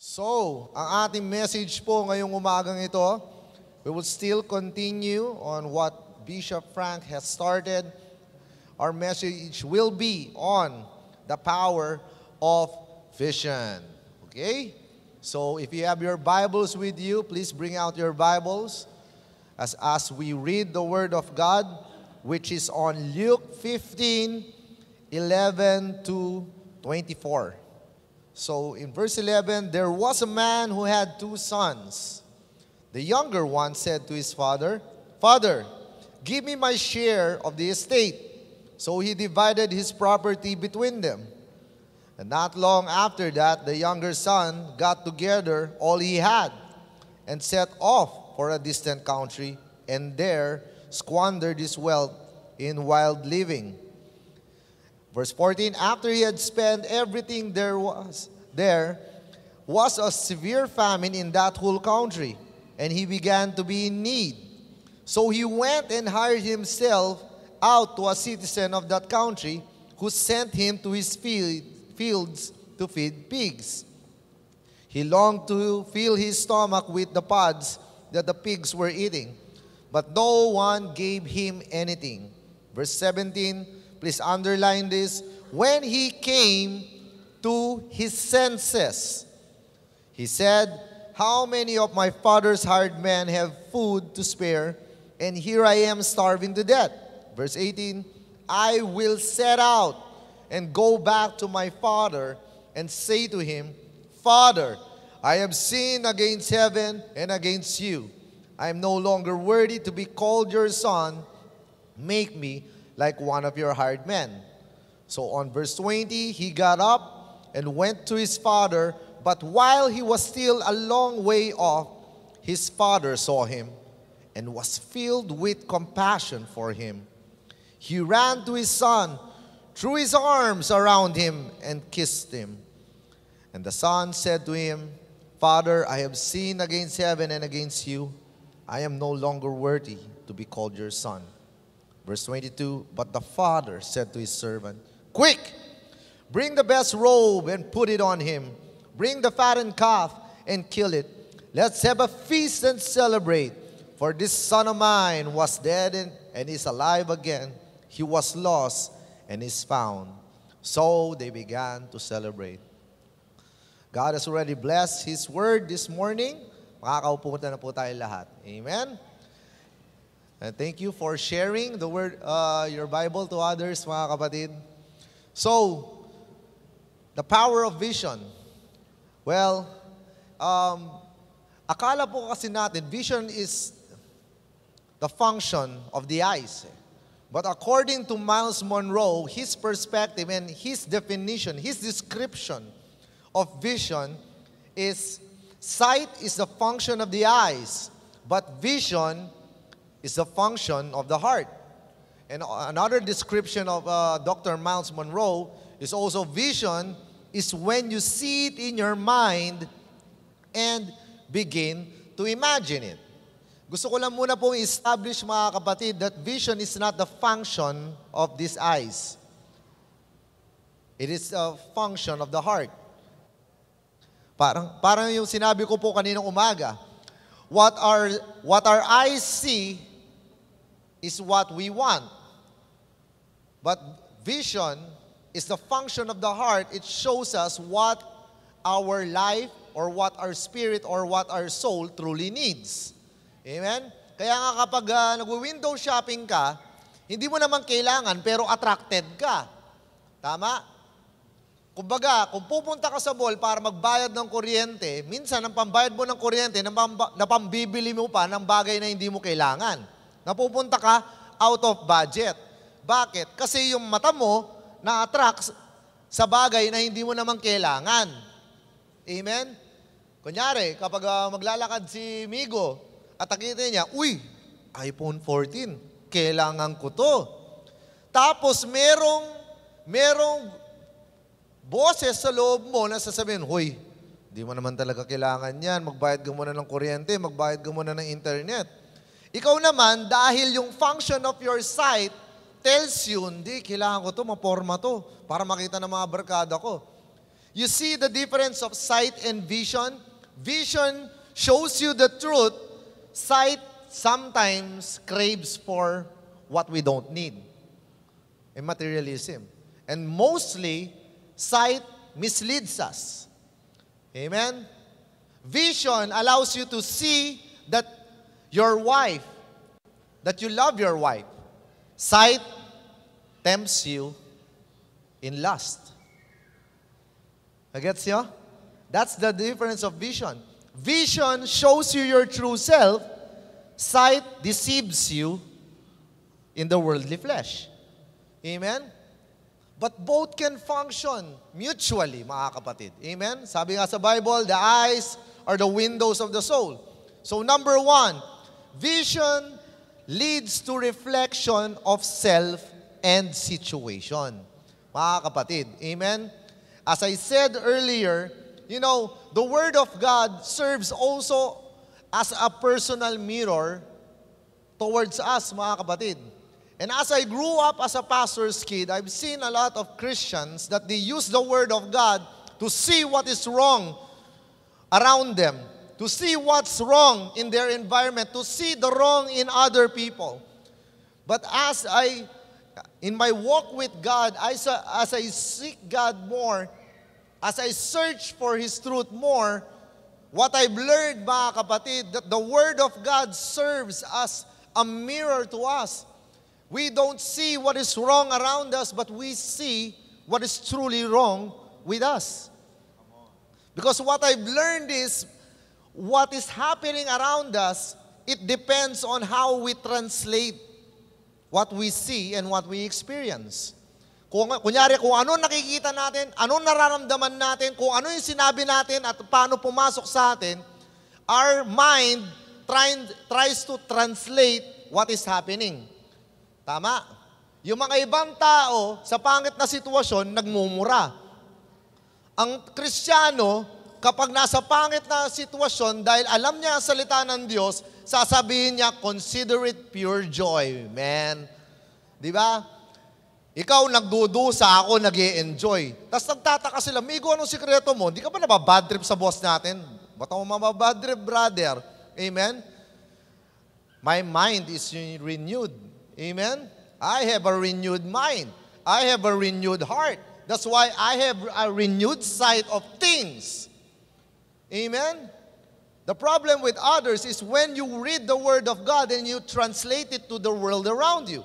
So, ang ating message po ngayong umagang ito, we will still continue on what Bishop Frank has started. Our message will be on the power of vision. Okay? So, if you have your Bibles with you, please bring out your Bibles as, as we read the Word of God, which is on Luke 15, 11 to 24. So in verse 11, there was a man who had two sons. The younger one said to his father, Father, give me my share of the estate. So he divided his property between them. And not long after that, the younger son got together all he had and set off for a distant country and there squandered his wealth in wild living. Verse 14, after he had spent everything there was, there was a severe famine in that whole country, and he began to be in need. So he went and hired himself out to a citizen of that country who sent him to his field, fields to feed pigs. He longed to fill his stomach with the pods that the pigs were eating, but no one gave him anything. Verse 17, Please underline this. When he came to his senses, he said, How many of my father's hired men have food to spare? And here I am starving to death. Verse 18 I will set out and go back to my father and say to him, Father, I have sinned against heaven and against you. I am no longer worthy to be called your son. Make me like one of your hired men. So on verse 20, he got up and went to his father, but while he was still a long way off, his father saw him and was filled with compassion for him. He ran to his son, threw his arms around him, and kissed him. And the son said to him, Father, I have sinned against heaven and against you. I am no longer worthy to be called your son. Verse 22 But the father said to his servant, Quick, bring the best robe and put it on him. Bring the fattened calf and kill it. Let's have a feast and celebrate. For this son of mine was dead and, and is alive again. He was lost and is found. So they began to celebrate. God has already blessed His word this morning. Makakaupo na po tayo lahat. Amen? And thank you for sharing the word, uh, your Bible to others, mga kapatid. So, the power of vision. Well, um, akala po kasi natin, vision is the function of the eyes. But according to Miles Monroe, his perspective and his definition, his description of vision is sight is the function of the eyes, but vision is the function of the heart. And another description of uh, Dr. Miles Monroe is also vision is when you see it in your mind and begin to imagine it. Gusto ko lang muna pong establish mga kapatid that vision is not the function of these eyes. It is a function of the heart. Parang, parang yung sinabi ko po kaninang umaga, what our, what our eyes see is what we want. But vision is the function of the heart. It shows us what our life or what our spirit or what our soul truly needs. Amen? Kaya nga kapag uh, ah, nag-window shopping ka, hindi mo naman kailangan pero attracted ka. Tama? Kumbaga, kung pupunta ka sa mall para magbayad ng kuryente, minsan ang pambayad mo ng kuryente, napambibili mo pa ng bagay na hindi mo kailangan. Napupunta ka out of budget. Bakit? Kasi yung mata mo na-attract sa bagay na hindi mo naman kailangan. Amen? Kunyari, kapag uh, maglalakad si Migo at nakita niya, Uy, iPhone 14, kailangan ko to. Tapos merong, merong boses sa loob mo na sasabihin, Hoy, hindi mo naman talaga kailangan yan. Magbayad ka muna ng kuryente, magbayad ka muna ng internet. Ikaw naman, dahil yung function of your sight tells you, hindi, kailangan ko to, maporma to, para makita ng mga barkada ko. You see the difference of sight and vision? Vision shows you the truth. Sight sometimes craves for what we don't need. And materialism. And mostly, sight misleads us. Amen? Vision allows you to see that your wife, that you love your wife. Sight tempts you in lust. Nagets nyo? That's the difference of vision. Vision shows you your true self. Sight deceives you in the worldly flesh. Amen? But both can function mutually, mga kapatid. Amen? Sabi nga sa Bible, the eyes are the windows of the soul. So number one, Vision leads to reflection of self and situation. Mga kapatid, amen? As I said earlier, you know, the Word of God serves also as a personal mirror towards us, mga kapatid. And as I grew up as a pastor's kid, I've seen a lot of Christians that they use the Word of God to see what is wrong around them to see what's wrong in their environment, to see the wrong in other people. But as I, in my walk with God, I I, as I seek God more, as I search for His truth more, what I've learned, mga kapatid, that the Word of God serves as a mirror to us. We don't see what is wrong around us, but we see what is truly wrong with us. Because what I've learned is what is happening around us, it depends on how we translate what we see and what we experience. Kung, kunyari, kung ano nakikita natin, ano nararamdaman natin, kung ano yung sinabi natin at paano pumasok sa atin, our mind try, tries to translate what is happening. Tama. Yung mga ibang tao, sa pangit na sitwasyon, nagmumura. Ang Kristiyano, kapag nasa pangit na sitwasyon, dahil alam niya ang salita ng Diyos, sasabihin niya, consider it pure joy, man. Di ba? Ikaw nagdudusa, ako nag enjoy Tapos nagtataka sila, Migo, anong sikreto mo? Hindi ka ba nababad trip sa boss natin? Ba't ako mababad trip, brother? Amen? My mind is renewed. Amen? I have a renewed mind. I have a renewed heart. That's why I have a renewed sight of things. Amen? The problem with others is when you read the Word of God and you translate it to the world around you.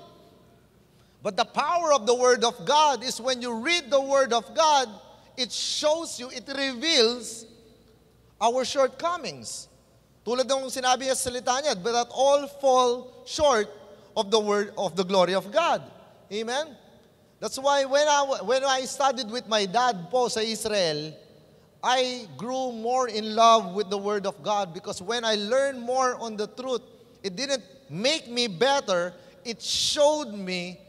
But the power of the Word of God is when you read the Word of God, it shows you, it reveals our shortcomings. Tulad ng sinabi niya sa salita niya, but that all fall short of the word of the glory of God. Amen? That's why when I, when I studied with my dad po sa Israel, I grew more in love with the Word of God because when I learned more on the truth, it didn't make me better, it showed me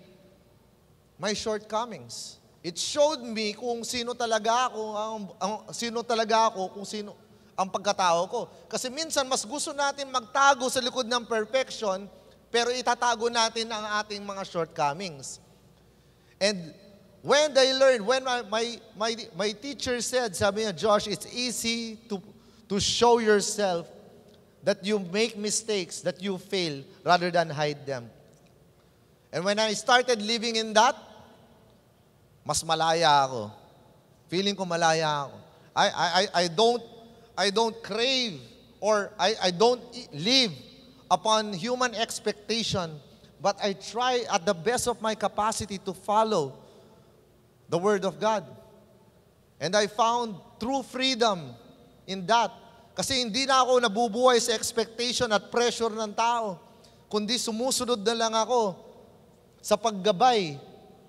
my shortcomings. It showed me kung sino talaga ako, ang, ang, sino talaga ako, kung sino ang pagkatao ko. Kasi minsan mas gusto natin magtago sa likod ng perfection, pero itatago natin ang ating mga shortcomings. And when they learn, when my, my, my, my teacher said, sabi niya, Josh, it's easy to, to show yourself that you make mistakes, that you fail, rather than hide them. And when I started living in that, mas malaya ako. Feeling ko malaya ako. I, I, I don't, I don't crave or I, I don't e, live upon human expectation, but I try at the best of my capacity to follow the Word of God. And I found true freedom in that. Kasi hindi na ako nabubuhay sa expectation at pressure ng tao, kundi sumusunod na lang ako sa paggabay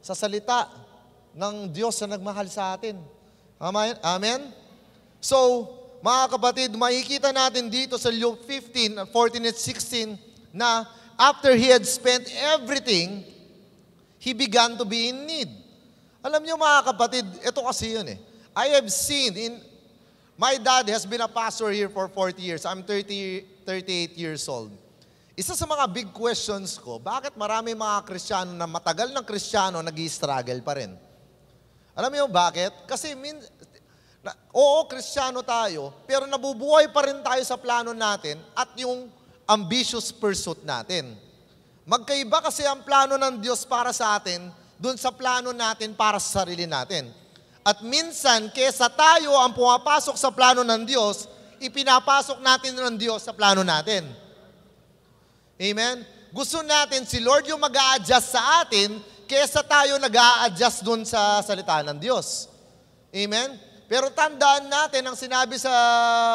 sa salita ng Diyos na nagmahal sa atin. Amen? Amen? So, mga kapatid, makikita natin dito sa Luke 15, 14 and 16 na after he had spent everything, he began to be in need. Alam niyo mga kapatid, ito kasi yun eh. I have seen in my dad has been a pastor here for 40 years. I'm 30 38 years old. Isa sa mga big questions ko, bakit marami mga Kristiyano na matagal ng Kristiyano nag-struggle pa rin? Alam niyo bakit? Kasi min, na, oo, Kristiyano tayo, pero nabubuhay pa rin tayo sa plano natin at yung ambitious pursuit natin. Magkaiba kasi ang plano ng Diyos para sa atin dun sa plano natin para sa sarili natin. At minsan, kesa tayo ang pumapasok sa plano ng Diyos, ipinapasok natin ng Diyos sa plano natin. Amen? Gusto natin si Lord yung mag adjust sa atin kesa tayo nag adjust dun sa salita ng Diyos. Amen? Pero tandaan natin ang sinabi sa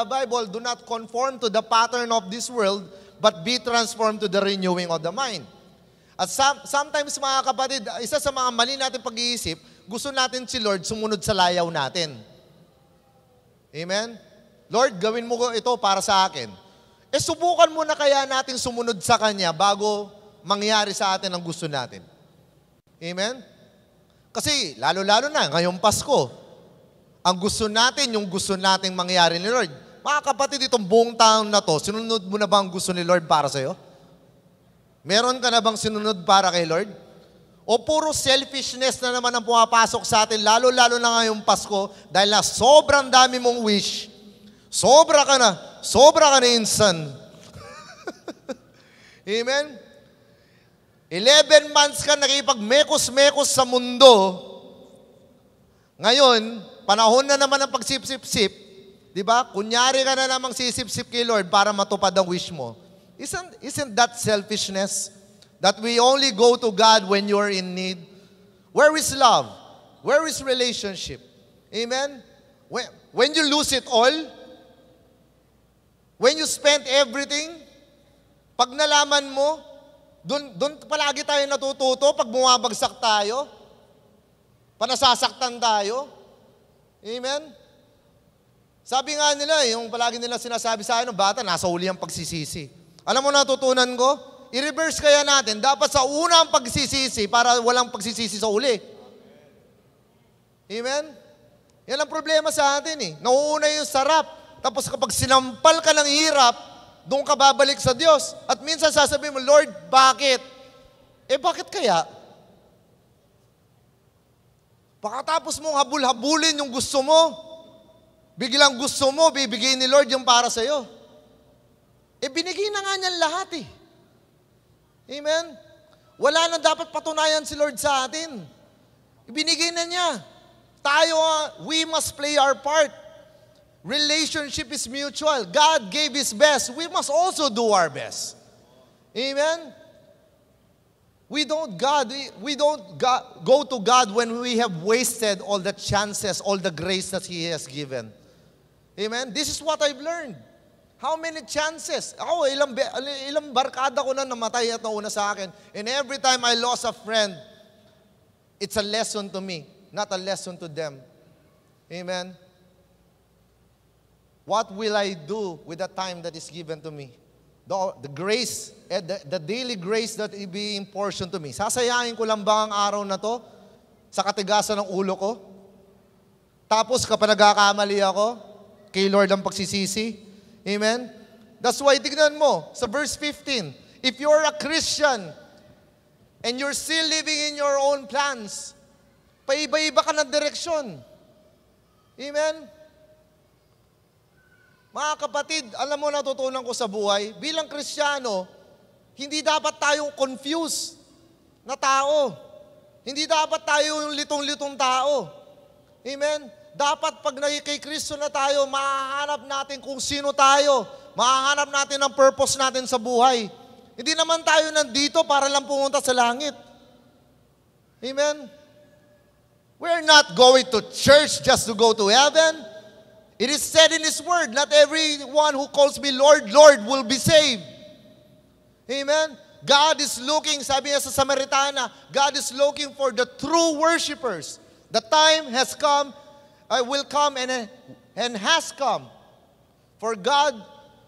Bible, do not conform to the pattern of this world, but be transformed to the renewing of the mind. At some, sometimes mga kapatid, isa sa mga mali natin pag-iisip, gusto natin si Lord sumunod sa layaw natin. Amen? Lord, gawin mo ito para sa akin. E subukan mo na kaya natin sumunod sa Kanya bago mangyari sa atin ang gusto natin. Amen? Kasi lalo-lalo na ngayong Pasko, ang gusto natin, yung gusto nating mangyari ni Lord. Mga kapatid, itong buong taon na to, sinunod mo na ba ang gusto ni Lord para sa'yo? Meron ka na bang sinunod para kay Lord? O puro selfishness na naman ang pumapasok sa atin, lalo-lalo na ngayong Pasko, dahil na sobrang dami mong wish, sobra ka na, sobra ka na insan. Amen? 11 months ka nakipag-mekos-mekos sa mundo, ngayon, panahon na naman ng pagsip-sip-sip, di ba? Kunyari ka na namang sisip-sip kay Lord para matupad ang wish mo. Isn't, isn't that selfishness? That we only go to God when you're in need? Where is love? Where is relationship? Amen? When, when you lose it all, when you spend everything, pag nalaman mo, doon, doon palagi tayo natututo pag bumabagsak tayo, panasasaktan tayo. Amen? Sabi nga nila, eh, yung palagi nila sinasabi sa akin ng bata, nasa huli ang pagsisisi. Alam mo natutunan ko? I-reverse kaya natin. Dapat sa una ang pagsisisi para walang pagsisisi sa uli. Amen? Yan ang problema sa atin eh. Nauuna yung sarap. Tapos kapag sinampal ka ng hirap, doon ka babalik sa Diyos. At minsan sasabihin mo, Lord, bakit? Eh bakit kaya? Pakatapos mong habul-habulin yung gusto mo, biglang gusto mo, bibigay ni Lord yung para sa'yo. E binigay na nga niyan lahat eh. Amen? Wala na dapat patunayan si Lord sa atin. Ibinigay na niya. Tayo, ah, we must play our part. Relationship is mutual. God gave His best. We must also do our best. Amen? We don't God we don't go to God when we have wasted all the chances, all the grace that he has given. Amen. This is what I've learned. How many chances? Ako, ilang, ilang barkada ko na namatay at nauna sa akin. And every time I lost a friend, it's a lesson to me, not a lesson to them. Amen? What will I do with the time that is given to me? The, the grace, eh, the, the daily grace that is being portion to me. Sasayain ko lang ba ang araw na to sa katigasan ng ulo ko? Tapos kapag nagkakamali ako, kay Lord ang pagsisisi, Amen? That's why tignan mo sa verse 15. If you're a Christian and you're still living in your own plans, paiba-iba ka ng direksyon. Amen? Mga kapatid, alam mo natutunan ko sa buhay, bilang Kristiyano, hindi dapat tayong confused na tao. Hindi dapat tayo yung litong-litong tao. Amen? Dapat pag kay Kristo na tayo, mahanap natin kung sino tayo. Mahanap natin ang purpose natin sa buhay. Hindi naman tayo nandito para lang pumunta sa langit. Amen? We're not going to church just to go to heaven. It is said in His Word, not everyone who calls me Lord, Lord will be saved. Amen? God is looking, sabi niya sa Samaritana, God is looking for the true worshipers. The time has come I will come and, and has come for God,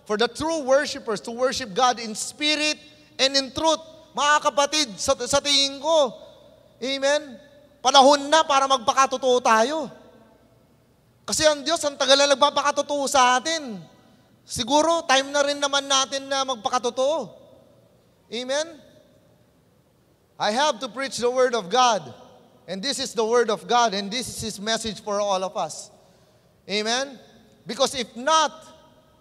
for the true worshipers to worship God in spirit and in truth. Mga kapatid, sa, sa tingin ko, Amen? Panahon na para magpakatotoo tayo. Kasi ang Diyos, ang tagal na nagpapakatotoo sa atin. Siguro, time na rin naman natin na magpakatotoo. Amen? I have to preach the Word of God. And this is the word of God, and this is His message for all of us. Amen? Because if not,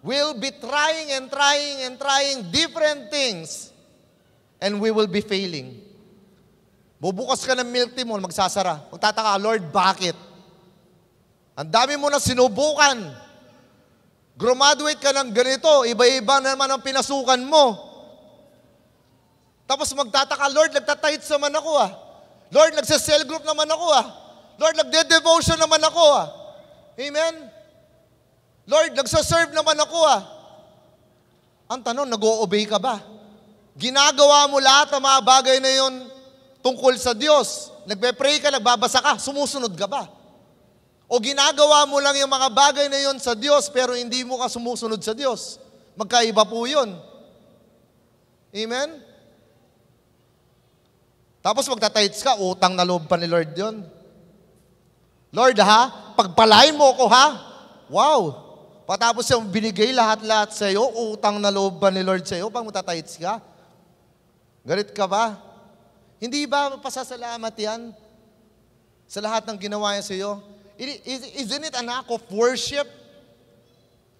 we'll be trying and trying and trying different things, and we will be failing. Bubukas ka ng milk tea mo, magsasara. Magtataka, Lord, bakit? Ang dami mo na sinubukan. Graduate ka ng ganito, iba-iba naman ang pinasukan mo. Tapos magtataka, Lord, nagtatahit sa man ako ah. Lord, nagsa-cell group naman ako ah. Lord, nagde-devotion naman ako ah. Amen? Lord, nagsa-serve naman ako ah. Ang tanong, nag-o-obey ka ba? Ginagawa mo lahat ang mga bagay na yon tungkol sa Diyos. Nagpe-pray ka, nagbabasa ka, sumusunod ka ba? O ginagawa mo lang yung mga bagay na yon sa Diyos pero hindi mo ka sumusunod sa Diyos. Magkaiba po yun. Amen? Tapos magtatides ka, utang na loob pa ni Lord yon. Lord ha, pagpalain mo ko ha. Wow! Patapos yung binigay lahat-lahat sa iyo, utang na loob ba ni Lord sa iyo pag magtatides ka? Galit ka ba? Hindi ba pasasalamat yan sa lahat ng ginawa niya sa iyo? Isn't it an act of worship?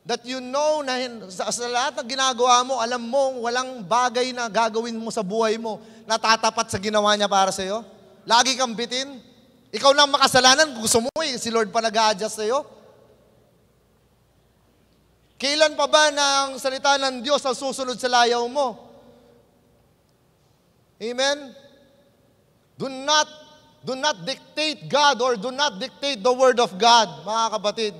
that you know na sa, sa lahat ng ginagawa mo, alam mo walang bagay na gagawin mo sa buhay mo na tatapat sa ginawa niya para sa iyo? Lagi kang bitin? Ikaw lang makasalanan gusto mo eh. Si Lord pa nag sa iyo. Kailan pa ba ng salita ng Diyos ang susunod sa layaw mo? Amen? Do not, do not dictate God or do not dictate the Word of God, mga kapatid.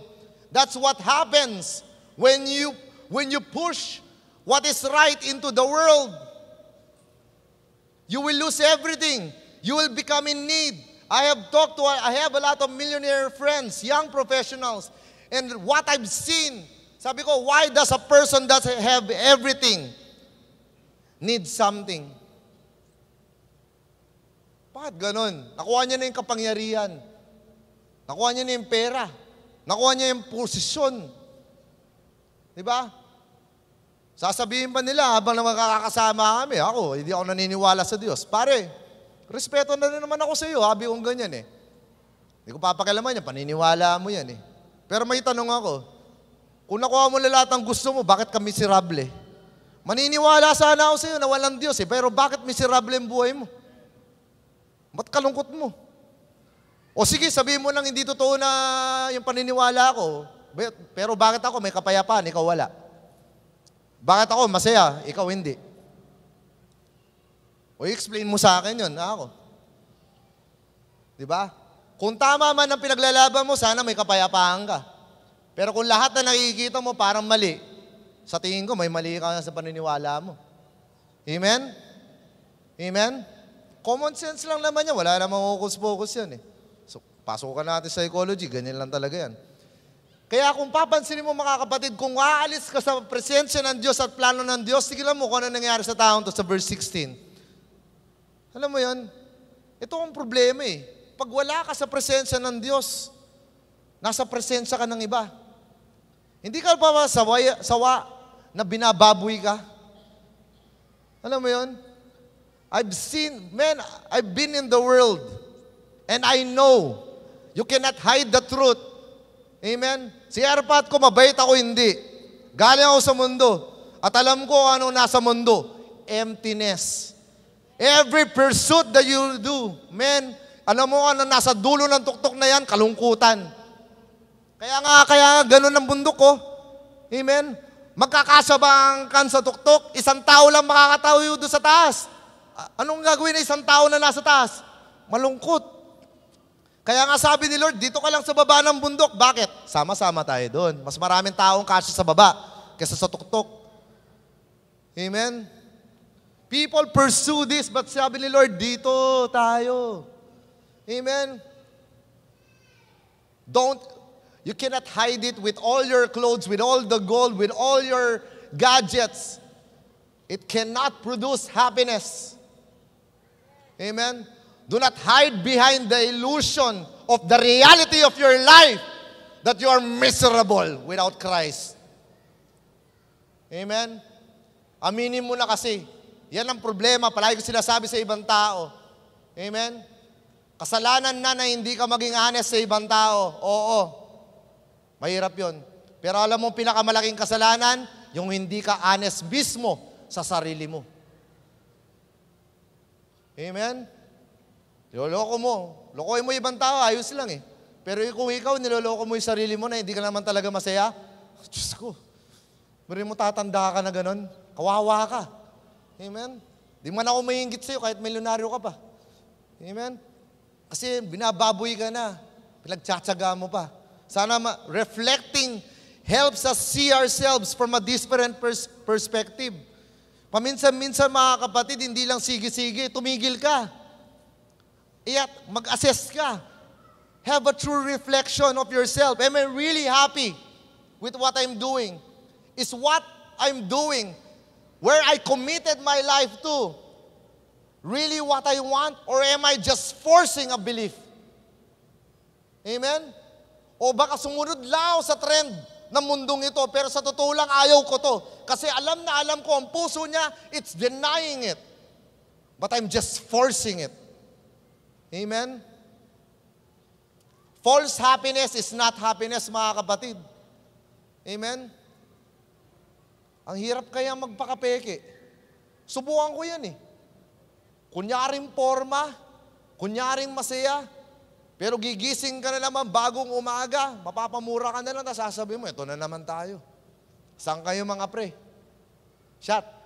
That's what happens when you when you push what is right into the world, you will lose everything. You will become in need. I have talked to I have a lot of millionaire friends, young professionals, and what I've seen, sabi ko, why does a person that have everything need something? Bakit ganun? Nakuha niya na yung kapangyarihan. Nakuha niya na yung pera. Nakuha niya yung posisyon. Di ba? Sasabihin pa nila habang naman kakakasama kami, ako, hindi ako naniniwala sa Diyos. Pare, respeto na rin naman ako sa iyo, habi kong ganyan eh. Hindi ko papakilaman yan, paniniwala mo yan eh. Pero may tanong ako, kung nakuha mo na lahat ng gusto mo, bakit ka miserable? Maniniwala sana ako sa iyo na walang Diyos eh, pero bakit miserable ang buhay mo? Ba't kalungkot mo? O sige, sabihin mo lang hindi totoo na yung paniniwala ko, pero bakit ako may kapayapaan, ikaw wala? Bakit ako masaya, ikaw hindi? O explain mo sa akin yun, ako. Di ba? Kung tama man ang pinaglalaban mo, sana may kapayapaan ka. Pero kung lahat na nakikita mo parang mali, sa tingin ko may mali ka sa paniniwala mo. Amen? Amen? Common sense lang naman yan. Wala namang focus-focus yan eh. So, pasok pasukan natin sa psychology. Ganyan lang talaga yan. Kaya kung papansin mo mga kapatid, kung aalis ka sa presensya ng Diyos at plano ng Diyos, tignan mo kung ano nangyayari sa taong to sa verse 16. Alam mo yon? Ito ang problema eh. Pag wala ka sa presensya ng Diyos, nasa presensya ka ng iba. Hindi ka pa sawa, sawa na binababoy ka. Alam mo yon? I've seen, man, I've been in the world and I know you cannot hide the truth Amen? Si Erpat ko, mabait ako, hindi. Galing ako sa mundo. At alam ko ano nasa mundo. Emptiness. Every pursuit that you do, men, alam mo ano nasa dulo ng tuktok na yan, kalungkutan. Kaya nga, kaya nga, ganun ang bundok ko. Oh. Amen? Magkakasabang kan sa tuktok, isang tao lang makakatayo doon sa taas. Anong gagawin ng isang tao na nasa taas? Malungkot. Kaya nga sabi ni Lord, dito ka lang sa baba ng bundok. Bakit? Sama-sama tayo doon. Mas maraming taong kasya sa baba kesa sa tuktok. Amen? People pursue this, but sabi ni Lord, dito tayo. Amen? Don't, you cannot hide it with all your clothes, with all the gold, with all your gadgets. It cannot produce happiness. Amen? Do not hide behind the illusion of the reality of your life that you are miserable without Christ. Amen? Aminin mo na kasi. Yan ang problema. Palagi ko sinasabi sa ibang tao. Amen? Kasalanan na na hindi ka maging honest sa ibang tao. Oo. Mahirap yon. Pero alam mo, pinakamalaking kasalanan, yung hindi ka honest mismo sa sarili mo. Amen? Niloloko mo. Lokohin mo ibang tao, ayos lang eh. Pero kung ikaw, niloloko mo yung sarili mo na hindi ka naman talaga masaya, Diyos ko, Mari mo tatanda ka na ganun. Kawawa ka. Amen? Di man ako maingit sa'yo kahit may milyonaryo ka pa. Amen? Kasi binababoy ka na. Pinagtsatsaga mo pa. Sana ma- reflecting helps us see ourselves from a different pers- perspective. Paminsan-minsan mga kapatid, hindi lang sige-sige, tumigil ka. Iyat, mag-assess ka. Have a true reflection of yourself. Am I really happy with what I'm doing? Is what I'm doing, where I committed my life to, really what I want? Or am I just forcing a belief? Amen? O baka sumunod lang sa trend ng mundong ito, pero sa totoo lang ayaw ko to. Kasi alam na alam ko ang puso niya, it's denying it. But I'm just forcing it. Amen? False happiness is not happiness, mga kapatid. Amen? Ang hirap kaya magpakapeke. Subukan ko yan eh. Kunyaring forma, kunyaring masaya, pero gigising ka na naman bagong umaga, mapapamura ka na lang, tapos mo, ito na naman tayo. Saan kayo mga pre? Shot.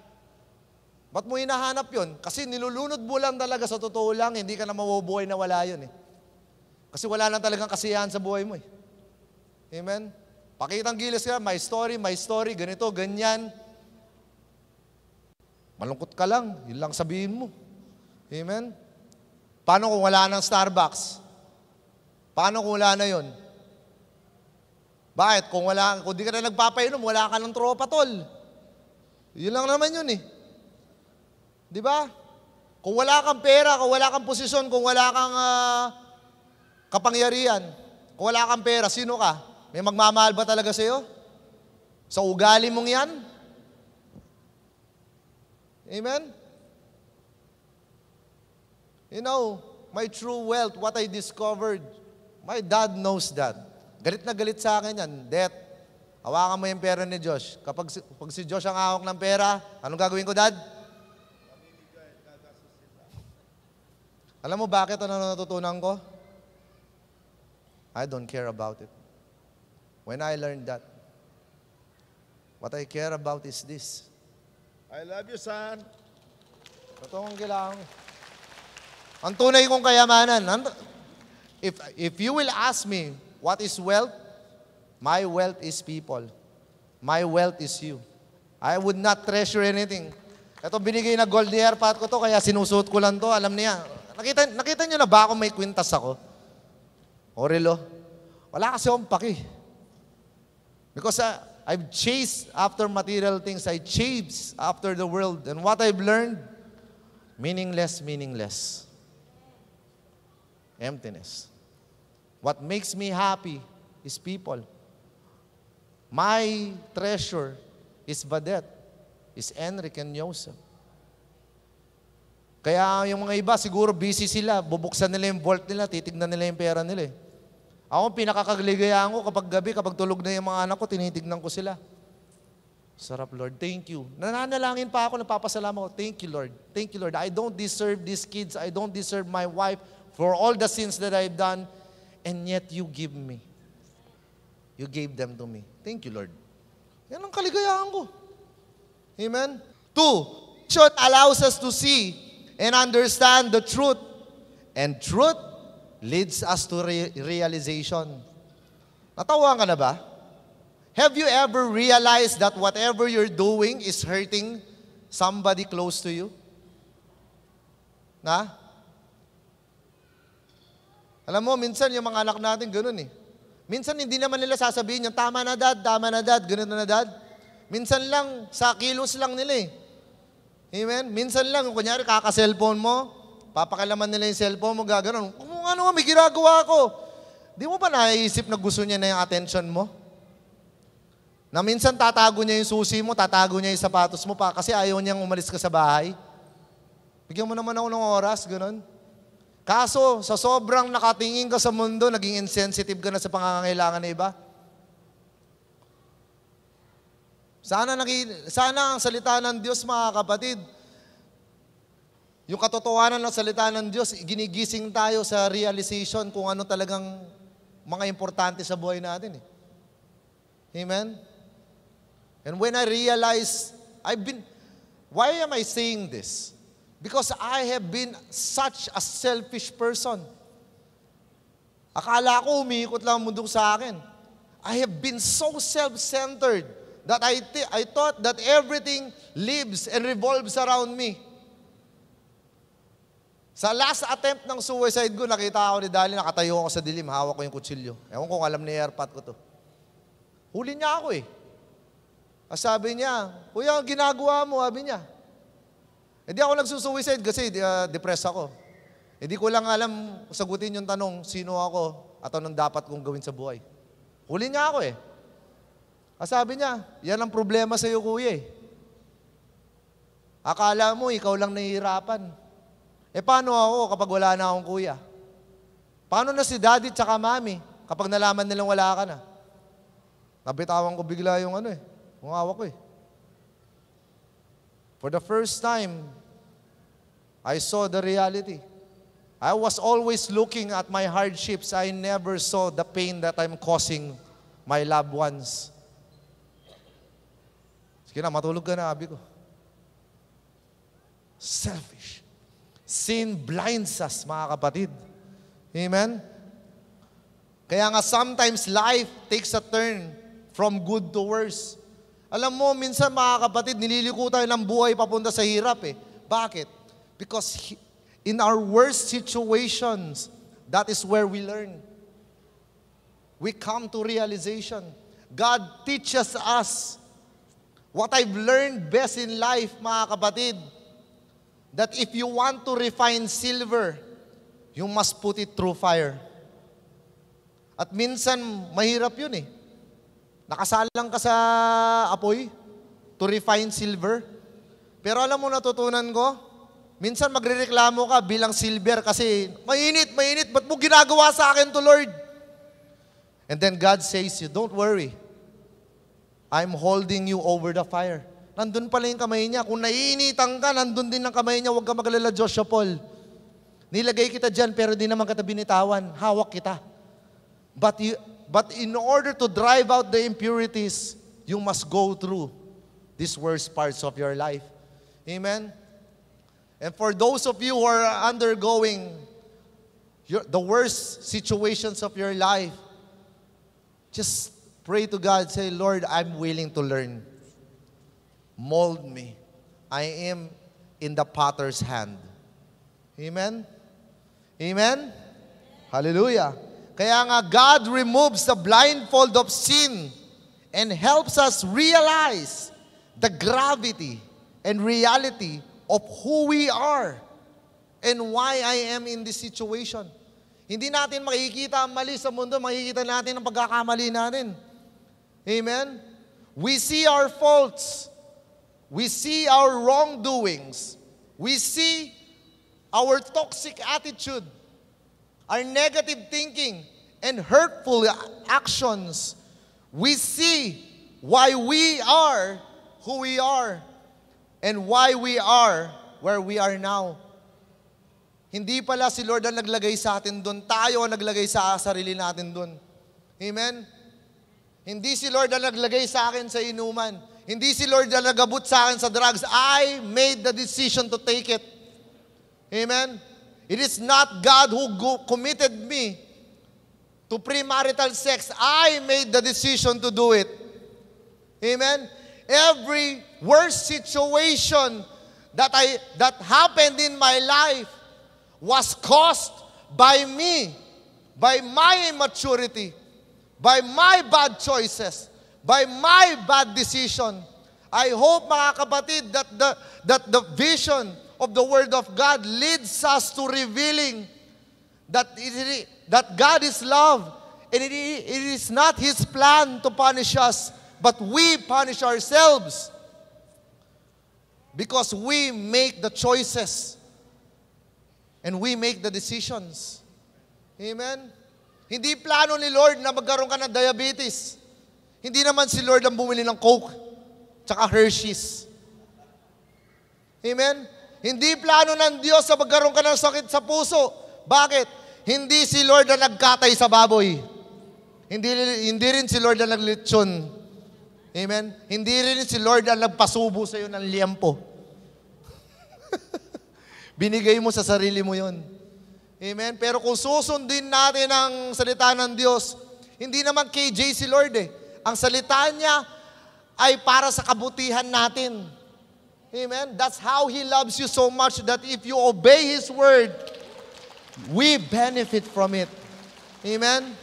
Ba't mo hinahanap yon? Kasi nilulunod mo lang talaga sa totoo lang, hindi ka na mabubuhay na wala yun eh. Kasi wala lang talagang kasiyahan sa buhay mo eh. Amen? Pakitang gilas ka, my story, my story, ganito, ganyan. Malungkot ka lang, yun lang sabihin mo. Amen? Paano kung wala ng Starbucks? Paano kung wala na yon? Bakit? Kung wala, kung di ka na nagpapainom, wala ka ng tropa, tol. Yun lang naman yun eh. Di ba? Kung wala kang pera, kung wala kang posisyon, kung wala kang uh, kapangyarihan, kung wala kang pera, sino ka? May magmamahal ba talaga sa'yo? Sa ugali mong yan? Amen? You know, my true wealth, what I discovered, my dad knows that. Galit na galit sa akin yan, debt. Hawakan mo yung pera ni Josh. Kapag si, pag si Josh ang awak ng pera, anong gagawin ko, Dad? Alam mo bakit ano natutunan ko? I don't care about it. When I learned that, what I care about is this. I love you, son. Totoong gilang. Ang tunay kong kayamanan. If, if you will ask me, what is wealth? My wealth is people. My wealth is you. I would not treasure anything. Ito, binigay na gold ni ko to, kaya sinusuot ko lang to. Alam niya, Nakita, nakita niyo na ba kung may kwintas ako? Orelo, wala kasi akong paki. Because uh, I've chased after material things. I chase after the world. And what I've learned, meaningless, meaningless. Emptiness. What makes me happy is people. My treasure is Badet, is Enrique and Joseph. Kaya yung mga iba, siguro busy sila. Bubuksan nila yung vault nila, titignan nila yung pera nila eh. Ako, pinakakagligayaan ko kapag gabi, kapag tulog na yung mga anak ko, tinitignan ko sila. Sarap, Lord. Thank you. Nananalangin pa ako, nagpapasalamat ko. Thank you, Lord. Thank you, Lord. I don't deserve these kids. I don't deserve my wife for all the sins that I've done. And yet, you give me. You gave them to me. Thank you, Lord. Yan ang kaligayahan ko. Amen? Two, church allows us to see and understand the truth. And truth leads us to re- realization. Natawa ka na ba? Have you ever realized that whatever you're doing is hurting somebody close to you? Na? Alam mo, minsan yung mga anak natin, ganun eh. Minsan hindi naman nila sasabihin yung, tama na dad, tama na dad, ganun na dad. Minsan lang, sa kilos lang nila eh. Amen? Minsan lang, kunyari kaka-cellphone mo, papakalaman nila yung cellphone mo, gaganon. Kung ano, may ginagawa ako. Di mo ba naiisip na gusto niya na yung attention mo? Na minsan tatago niya yung susi mo, tatago niya yung sapatos mo pa kasi ayaw niyang umalis ka sa bahay. Bigyan mo naman ako ng oras, ganun. Kaso, sa sobrang nakatingin ka sa mundo, naging insensitive ka na sa pangangailangan ng iba. Sana, naki, sana ang salita ng Diyos mga kapatid, yung katotohanan ng salita ng Diyos, ginigising tayo sa realization kung ano talagang mga importante sa buhay natin. Eh. Amen? And when I realized, I've been, why am I saying this? Because I have been such a selfish person. Akala ko umiikot lang ang mundo sa akin. I have been so self-centered that I, th- I thought that everything lives and revolves around me. Sa last attempt ng suicide ko, nakita ako ni Dali, nakatayo ako sa dilim, hawak ko yung kutsilyo. Ewan ko kung alam ni Airpat ko to. Huli niya ako eh. As sabi niya, Kuya, ang ginagawa mo, sabi niya. Hindi eh, e ako nagsusuicide kasi uh, depressed ako. Hindi eh, e ko lang alam sagutin yung tanong, sino ako at anong dapat kong gawin sa buhay. Huli niya ako eh. Ah, sabi niya, yan ang problema sa iyo, kuya. Eh. Akala mo, ikaw lang nahihirapan. Eh paano ako kapag wala na akong kuya? Paano na si daddy tsaka mami kapag nalaman nilang wala ka na? Nabitawan ko bigla yung ano eh, yung ko eh. For the first time, I saw the reality. I was always looking at my hardships. I never saw the pain that I'm causing my loved ones. Sige na, matulog ka na, abi ko. Selfish. Sin blinds us, mga kapatid. Amen? Kaya nga sometimes life takes a turn from good to worse. Alam mo, minsan mga kapatid, nililiko tayo ng buhay papunta sa hirap eh. Bakit? Because in our worst situations, that is where we learn. We come to realization. God teaches us What I've learned best in life, mga kapatid, that if you want to refine silver, you must put it through fire. At minsan, mahirap yun eh. Nakasalang ka sa apoy to refine silver. Pero alam mo natutunan ko, minsan magrereklamo ka bilang silver kasi mainit, mainit, ba't mo ginagawa sa akin to Lord? And then God says you, don't worry. I'm holding you over the fire. Nandun pala yung kamay niya. Kung naiinitan ka, nandun din ang kamay niya. Huwag ka magalala, Joshua Paul. Nilagay kita dyan, pero di naman kita binitawan. Hawak kita. But, you, but in order to drive out the impurities, you must go through these worst parts of your life. Amen? And for those of you who are undergoing your, the worst situations of your life, just Pray to God, say, Lord, I'm willing to learn. Mold me. I am in the potter's hand. Amen? Amen? Hallelujah. Kaya nga, God removes the blindfold of sin and helps us realize the gravity and reality of who we are and why I am in this situation. Hindi natin makikita ang mali sa mundo, makikita natin ang pagkakamali natin. Amen? We see our faults. We see our wrongdoings. We see our toxic attitude, our negative thinking, and hurtful actions. We see why we are who we are and why we are where we are now. Hindi pala si Lord ang naglagay sa atin doon. Tayo ang naglagay sa sarili natin doon. Amen? Hindi si Lord ang naglagay sa akin sa inuman. Hindi si Lord ang nagabot sa akin sa drugs. I made the decision to take it. Amen? It is not God who committed me to premarital sex. I made the decision to do it. Amen? Every worst situation that I that happened in my life was caused by me, by my immaturity by my bad choices, by my bad decision. I hope mga kapatid that the, that the vision of the Word of God leads us to revealing that, it, that God is love and it, it is not His plan to punish us, but we punish ourselves because we make the choices and we make the decisions. Amen? Hindi plano ni Lord na magkaroon ka ng diabetes. Hindi naman si Lord ang bumili ng Coke, tsaka Hershey's. Amen? Hindi plano ng Diyos na magkaroon ka ng sakit sa puso. Bakit? Hindi si Lord na nagkatay sa baboy. Hindi, hindi rin si Lord na naglitsyon. Amen? Hindi rin si Lord na nagpasubo sa iyo ng liyempo. Binigay mo sa sarili mo yon. Amen? Pero kung susundin natin ang salita ng Diyos, hindi naman KJ si Lord eh. Ang salita niya ay para sa kabutihan natin. Amen? That's how He loves you so much that if you obey His word, we benefit from it. Amen?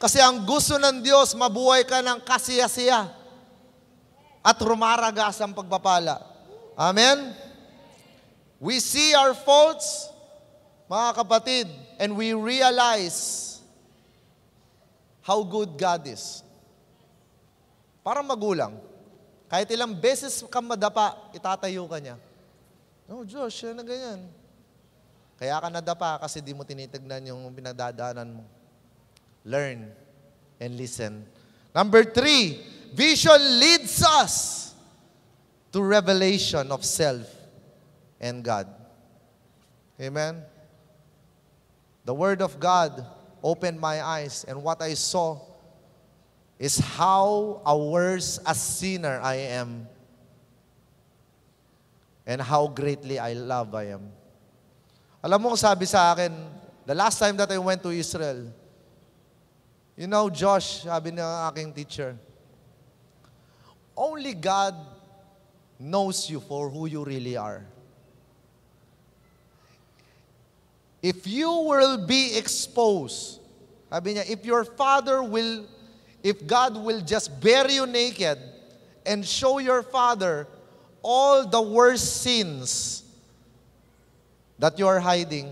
Kasi ang gusto ng Diyos, mabuhay ka ng kasiyasiya at rumaragas ang pagpapala. Amen? We see our faults, mga kapatid, and we realize how good God is. Parang magulang. Kahit ilang beses ka madapa, itatayo ka niya. No, oh, Diyos, siya na ganyan. Kaya ka nadapa kasi di mo tinitignan yung pinagdadaanan mo. Learn and listen. Number three, vision leads us to revelation of self and God. Amen? The Word of God opened my eyes, and what I saw is how worse a sinner I am and how greatly I love I am. Alam mo kung sabi sa akin, the last time that I went to Israel, you know, Josh, sabi ng aking teacher, only God knows you for who you really are. If you will be exposed, sabi niya, if your father will, if God will just bury you naked and show your father all the worst sins that you are hiding,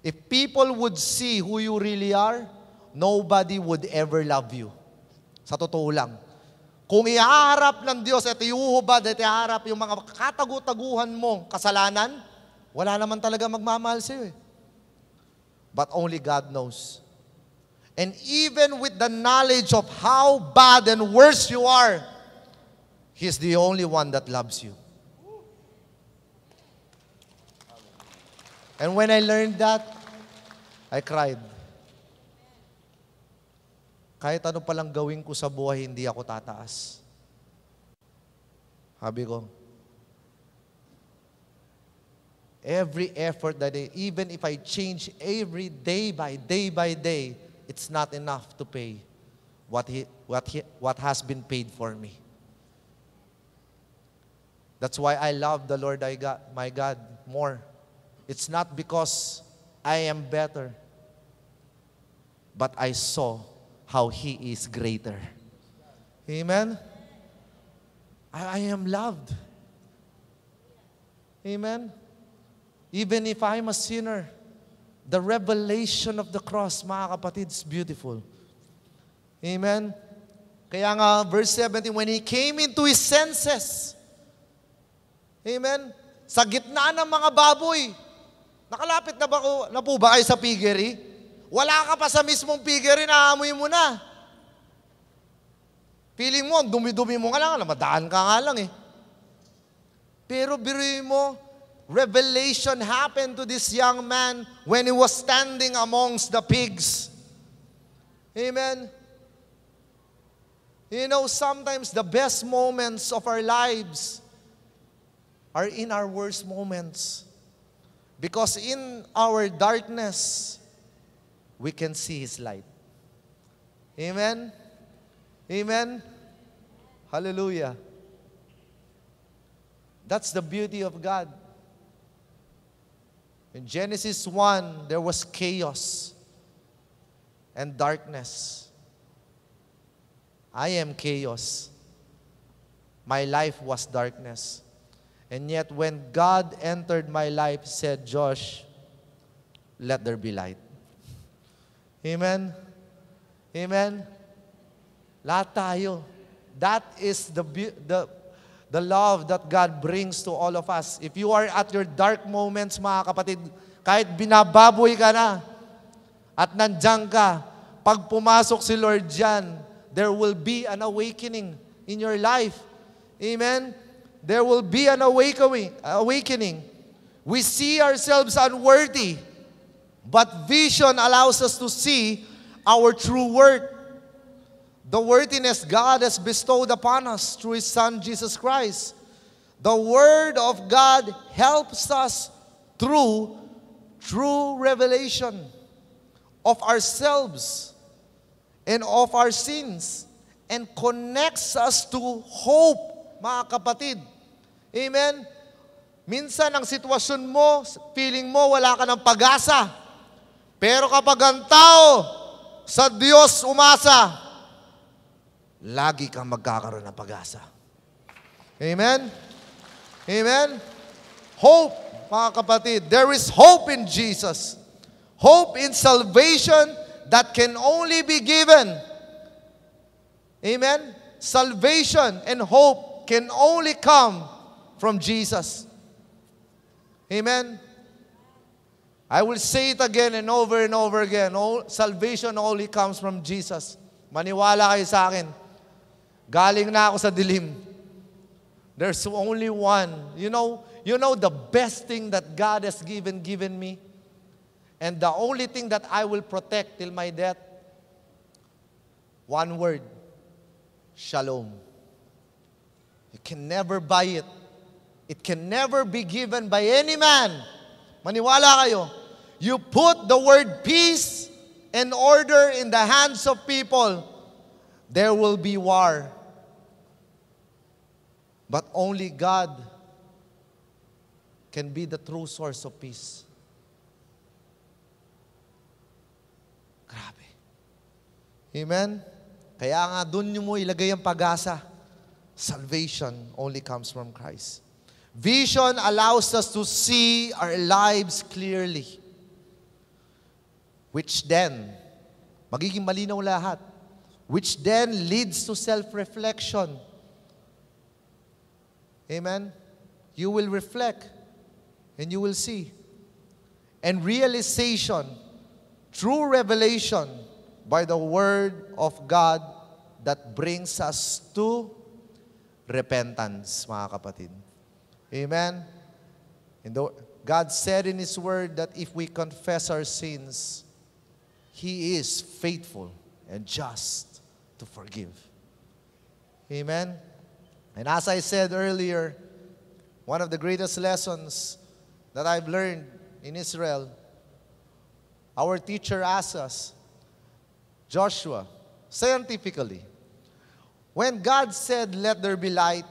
if people would see who you really are, nobody would ever love you. Sa totoo lang. Kung iharap ng Diyos at iuhubad at iharap yung mga katagu-taguhan mong kasalanan, wala naman talaga magmamahal sa'yo eh. But only God knows. And even with the knowledge of how bad and worse you are, He's the only one that loves you. And when I learned that, I cried. Kahit ano palang gawin ko sa buhay, hindi ako tataas. Habi ko, Every effort that I, even if I change every day by day by day, it's not enough to pay what, he, what, he, what has been paid for me. That's why I love the Lord I got, my God more. It's not because I am better, but I saw how He is greater. Amen? I, I am loved. Amen? Even if I'm a sinner, the revelation of the cross, mga kapatid, is beautiful. Amen? Kaya nga, verse 17, when he came into his senses, Amen? Sa gitna ng mga baboy, nakalapit na ba ko, na po ba kayo sa piggery? Wala ka pa sa mismong piggery, naamoy mo na. Feeling mo, dumi-dumi mo nga lang, madaan ka nga lang eh. Pero biruin mo, revelation happened to this young man when he was standing amongst the pigs. Amen. You know, sometimes the best moments of our lives are in our worst moments. Because in our darkness, we can see His light. Amen? Amen? Hallelujah. That's the beauty of God. In Genesis 1, there was chaos and darkness. I am chaos. My life was darkness. And yet when God entered my life, said, Josh, let there be light. Amen? Amen? Lahat tayo. That is the, the the love that God brings to all of us. If you are at your dark moments, mga kapatid, kahit binababoy ka na at nandiyan ka, pag pumasok si Lord dyan, there will be an awakening in your life. Amen? There will be an awakening. We see ourselves unworthy, but vision allows us to see our true worth the worthiness God has bestowed upon us through His Son Jesus Christ. The Word of God helps us through true revelation of ourselves and of our sins and connects us to hope, mga kapatid. Amen? Minsan ang sitwasyon mo, feeling mo wala ka ng pag-asa. Pero kapag ang tao sa Diyos umasa, lagi kang magkakaroon ng pag-asa. Amen? Amen? Hope, mga kapatid. There is hope in Jesus. Hope in salvation that can only be given. Amen? Salvation and hope can only come from Jesus. Amen? I will say it again and over and over again. All, salvation only comes from Jesus. Maniwala kayo sa akin. Galing na ako sa dilim. There's only one. You know, you know the best thing that God has given given me and the only thing that I will protect till my death one word shalom you can never buy it it can never be given by any man maniwala kayo you put the word peace and order in the hands of people There will be war. But only God can be the true source of peace. Grabe. Amen? Kaya nga, dun nyo mo ilagay ang pag-asa. Salvation only comes from Christ. Vision allows us to see our lives clearly. Which then, magiging malinaw lahat which then leads to self-reflection. Amen? You will reflect and you will see. And realization, true revelation by the Word of God that brings us to repentance, mga kapatid. Amen? And the, God said in His Word that if we confess our sins, He is faithful and just to forgive. Amen. And as I said earlier, one of the greatest lessons that I've learned in Israel, our teacher asked us, Joshua, scientifically, when God said, Let there be light,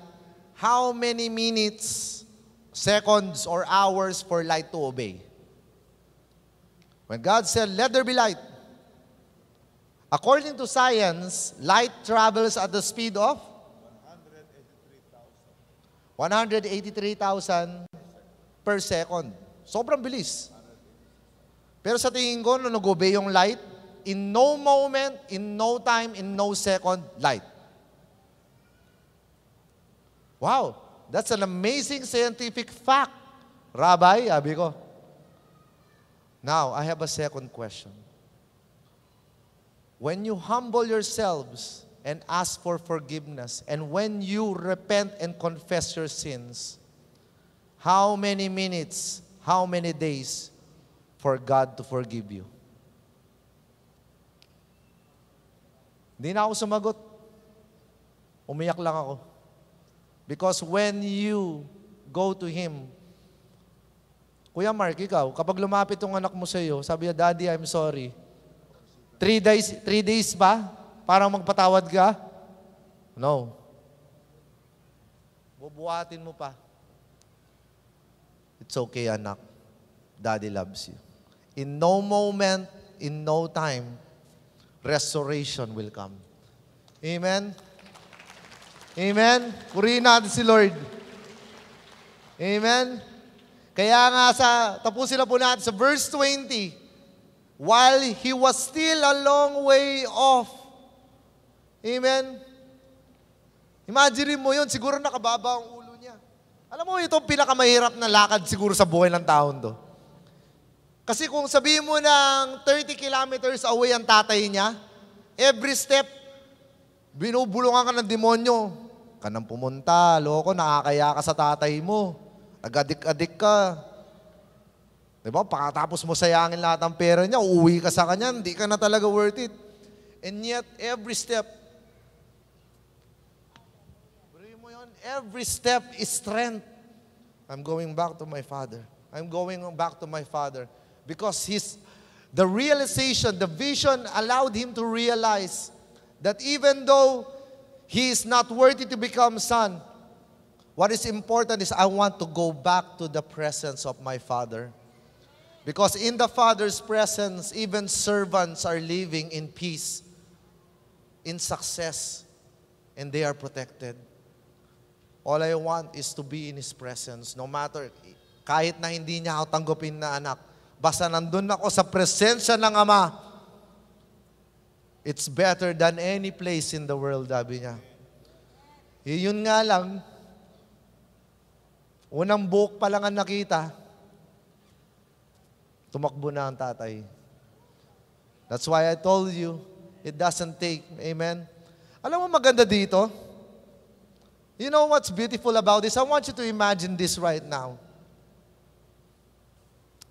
how many minutes, seconds, or hours for light to obey? When God said, Let there be light, According to science, light travels at the speed of 183,000 per second. Sobrang bilis. Pero sa tingin ko, no, nag-obey yung light, in no moment, in no time, in no second, light. Wow, that's an amazing scientific fact. Rabbi, abi ko. Now, I have a second question. When you humble yourselves and ask for forgiveness, and when you repent and confess your sins, how many minutes, how many days for God to forgive you? Hindi na ako sumagot. Umiyak lang ako. Because when you go to Him, Kuya Mark, ikaw, kapag lumapit yung anak mo sa iyo, sabi niya, Daddy, I'm sorry. Three days, three days ba? para magpatawad ka? No. Bubuhatin mo pa. It's okay, anak. Daddy loves you. In no moment, in no time, restoration will come. Amen? Amen? Purihin natin si Lord. Amen? Kaya nga sa, tapusin na po natin sa verse 20, while he was still a long way off. Amen? Imagine mo yun, siguro nakababa ang ulo niya. Alam mo, ito ang pinakamahirap na lakad siguro sa buhay ng taon do. Kasi kung sabihin mo ng 30 kilometers away ang tatay niya, every step, binubulungan ka ng demonyo. Kanang pumunta, loko, nakakaya ka sa tatay mo. Agadik-adik ka. Di ba? Pakatapos mo sayangin lahat ng pera niya, uuwi ka sa kanya, hindi ka na talaga worth it. And yet, every step, mo yun, every step is strength. I'm going back to my father. I'm going back to my father. Because his, the realization, the vision allowed him to realize that even though he is not worthy to become son, what is important is I want to go back to the presence of my father. Because in the Father's presence, even servants are living in peace, in success, and they are protected. All I want is to be in His presence. No matter, kahit na hindi niya ako tanggapin na anak, basta nandun ako sa presensya ng Ama, it's better than any place in the world, sabi niya. Eh, yun nga lang, unang book pa lang ang nakita, Tumakbo na ang tatay. That's why I told you, it doesn't take. Amen? Alam mo maganda dito? You know what's beautiful about this? I want you to imagine this right now.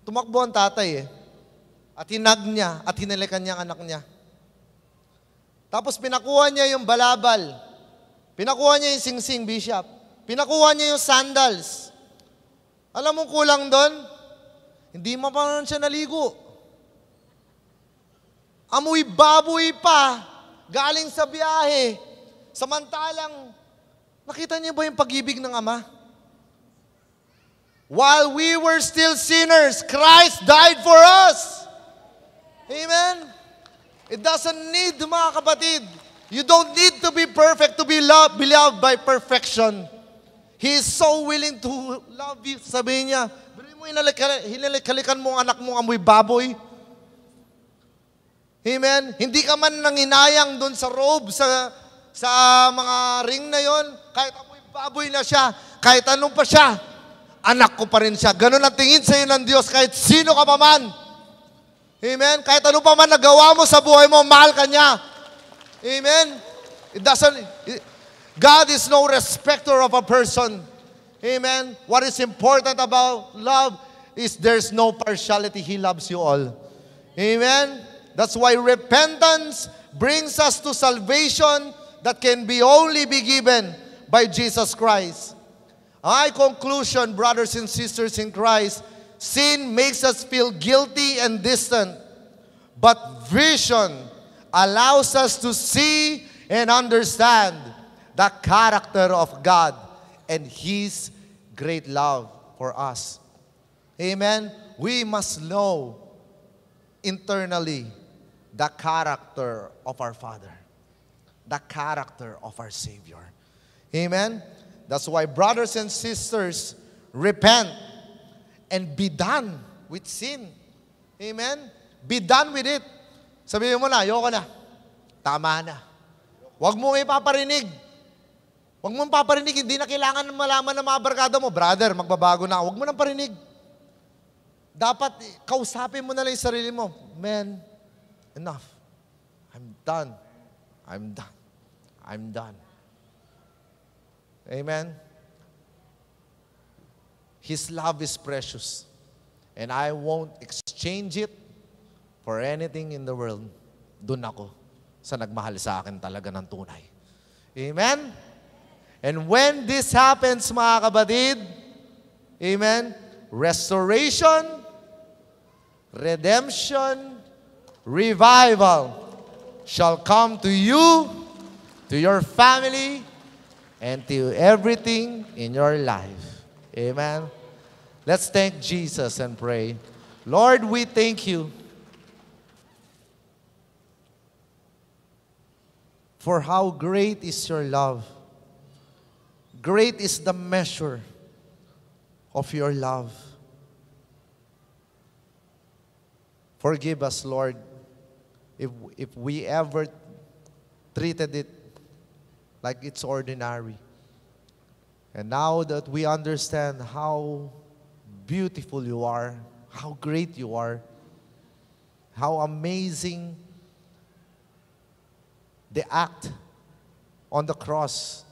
Tumakbo ang tatay eh. At hinag niya, at hinalikan niya ang anak niya. Tapos pinakuha niya yung balabal. Pinakuha niya yung singsing, Bishop. Pinakuha niya yung sandals. Alam mo kulang doon? Hindi man pa siya naligo. Amoy baboy pa galing sa biyahe. Samantalang, nakita niyo ba yung pag-ibig ng Ama? While we were still sinners, Christ died for us. Amen? It doesn't need, mga kapatid. You don't need to be perfect to be loved, beloved by perfection. He is so willing to love you. Sabi niya, mo hinalikhalikan mo ang anak mong amoy baboy. Amen? Hindi ka man nanginayang doon sa robe, sa, sa ah, mga ring na yon. Kahit amoy baboy na siya, kahit anong pa siya, anak ko pa rin siya. Ganun ang tingin sa iyo ng Diyos kahit sino ka pa man. Amen? Kahit ano pa man nagawa mo sa buhay mo, mahal ka niya. Amen? It doesn't, it, God is no respecter of a person. Amen. What is important about love is there's no partiality. He loves you all. Amen. That's why repentance brings us to salvation that can be only be given by Jesus Christ. My conclusion, brothers and sisters in Christ, sin makes us feel guilty and distant, but vision allows us to see and understand the character of God and His great love for us. Amen? We must know internally the character of our Father, the character of our Savior. Amen? That's why, brothers and sisters, repent and be done with sin. Amen? Be done with it. Sabihin mo na, ayoko na. Tama na. Huwag mong ipaparinig Huwag mong paparinig, hindi na kailangan malaman ng mga barkada mo, brother, magbabago na. Huwag mo nang parinig. Dapat kausapin mo na lang yung sarili mo. Man, enough. I'm done. I'm done. I'm done. Amen? His love is precious. And I won't exchange it for anything in the world. Doon ako sa nagmahal sa akin talaga ng tunay. Amen? And when this happens, mga kabatid, Amen? Restoration, redemption, revival shall come to you, to your family, and to everything in your life. Amen? Let's thank Jesus and pray. Lord, we thank you. for how great is your love. Great is the measure of your love. Forgive us, Lord, if, if we ever treated it like it's ordinary. And now that we understand how beautiful you are, how great you are, how amazing the act on the cross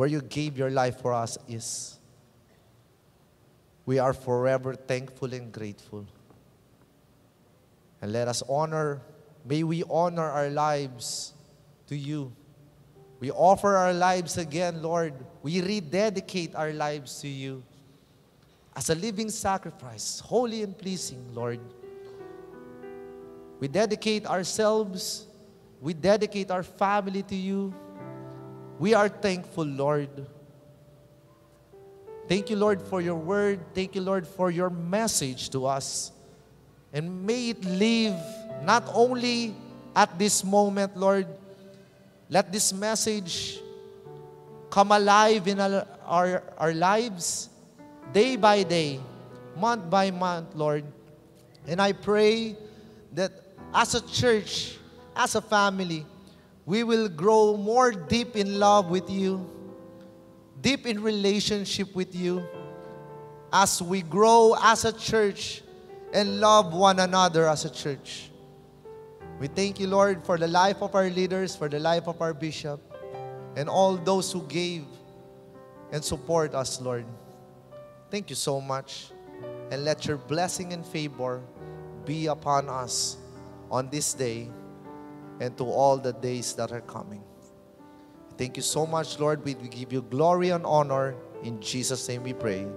where you gave your life for us is. We are forever thankful and grateful. And let us honor, may we honor our lives to you. We offer our lives again, Lord. We rededicate our lives to you as a living sacrifice, holy and pleasing, Lord. We dedicate ourselves, we dedicate our family to you. We are thankful, Lord. Thank you, Lord, for your word. Thank you, Lord, for your message to us. And may it live not only at this moment, Lord. Let this message come alive in our, our, lives day by day, month by month, Lord. And I pray that as a church, as a family, we will grow more deep in love with you, deep in relationship with you, as we grow as a church and love one another as a church. We thank you, Lord, for the life of our leaders, for the life of our bishop, and all those who gave and support us, Lord. Thank you so much. And let your blessing and favor be upon us on this day. and to all the days that are coming. Thank you so much, Lord. We give you glory and honor. In Jesus' name we pray.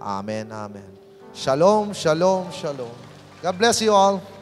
Amen, amen. Shalom, shalom, shalom. God bless you all.